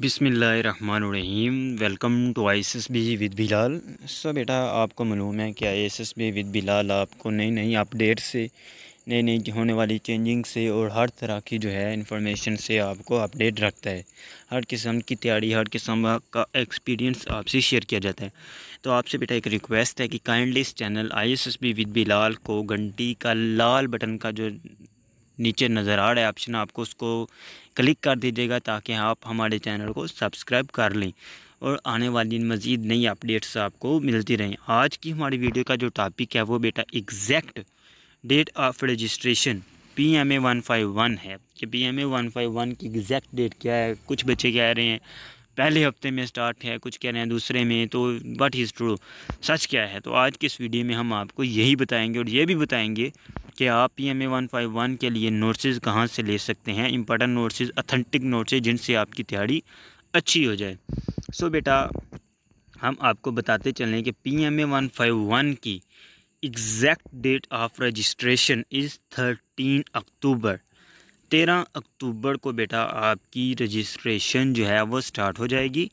बिसमीम welcome to I S S B with Bilal so बेटा आपको मालूम है कि I S S B with Bilal आपको नई नई अपडेट से नई नई होने वाली चेंजिंग से और हर तरह की जो है इन्फॉर्मेशन से आपको अपडेट रखता है हर किस्म की तैयारी हर किस्म का एक्सपीरियंस आपसे शेयर किया जाता है तो आपसे बेटा एक रिक्वेस्ट है कि काइंडली इस channel I S S B with Bilal को घंटी का लाल बटन का जो नीचे नज़र आ रहा है ऑप्शन आपको उसको क्लिक कर दीजिएगा ताकि आप हमारे चैनल को सब्सक्राइब कर लें और आने वाली मज़ीद नई अपडेट्स आपको मिलती रहें आज की हमारी वीडियो का जो टॉपिक है वो बेटा exact date of registration P M A one five one है कि P M A one five one की एग्जैक्ट डेट क्या है कुछ बच्चे कह रहे हैं पहले हफ्ते में स्टार्ट है कुछ कह रहे हैं दूसरे में तो वट इज़ ट्रू सच क्या है तो आज की इस वीडियो में हम आपको यही बताएंगे और ये भी बताएंगे कि आप P M A one five one के लिए नोट्स कहाँ से ले सकते हैं इंपॉर्टेंट नोट्स अथेंटिक नोट्स जिनसे आपकी तैयारी अच्छी हो जाए सो so, बेटा हम आपको बताते चलें कि P M A one five one की exact date of registration is thirteen October तेरह अक्टूबर को बेटा आपकी रजिस्ट्रेशन जो है वो स्टार्ट हो जाएगी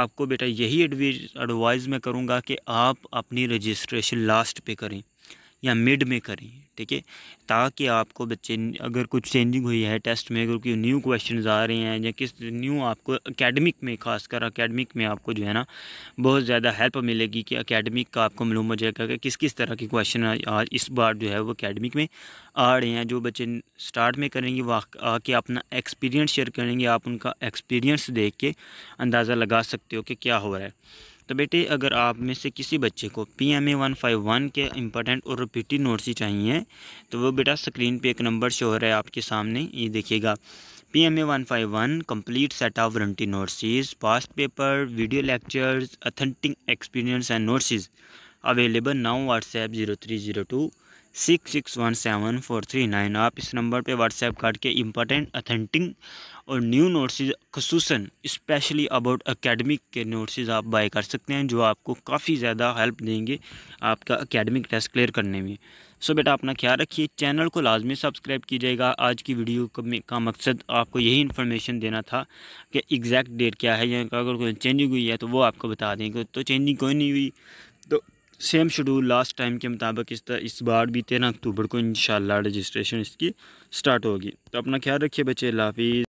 आपको बेटा यही एडवाइज़ मैं करूँगा कि आप अपनी रजिस्ट्रेशन लास्ट पे करें या मिड में करें ठीक है ताकि आपको बच्चे अगर कुछ चेंजिंग हुई है टेस्ट में अगर कोई न्यू क्वेश्चन आ रहे हैं या किस न्यू आपको अकेडमिक में खासकर अकेडमिक में आपको जो है ना बहुत ज़्यादा हेल्प मिलेगी कि अकेडमिक का आपको मालूम हो जाएगा कि किस किस तरह के क्वेश्चन आज इस बार जो है वो अकेडमिक में आ रहे हैं जो बच्चे स्टार्ट में करेंगे वह आके अपना एक्सपीरियंस शेयर करेंगे आप उनका एक्सपीरियंस देख के अंदाज़ा लगा सकते हो कि क्या हो रहा है तो बेटे अगर आप में से किसी बच्चे को P M A one five one के इंपॉर्टेंट और रिपीटिड नोट्स ही चाहिए तो वो बेटा स्क्रीन पे एक नंबर शो हो रहा है आपके सामने ये देखिएगा P M A one five one complete set of warranty notes is past paper video lectures authentic experience and notes is available now WhatsApp zero three zero two six six one seven four three nine आप इस number पे WhatsApp card के important authentic और new notes खसूस specially about academic के नोट्सेज आप bye कर सकते हैं जो आपको काफ़ी ज़्यादा हेल्प देंगे आपका अकेडमिक टेस्ट क्लियर करने में सो बेटा अपना ख्याल रखिए चैनल को लाजमी सब्सक्राइब कीजिएगा आज की वीडियो का मकसद आपको यही इन्फॉर्मेशन देना था कि एग्जैक्ट डेट क्या है या अगर कोई चेंजिंग हुई है तो वो आपको बता देंगे तो चेंजिंग कोई नहीं हुई सेम शेड्यूल लास्ट टाइम के मुताबिक इस इस बार भी तेरह अक्टूबर को इन रजिस्ट्रेशन इसकी स्टार्ट होगी तो अपना ख्याल रखिए बच्चे लाफिज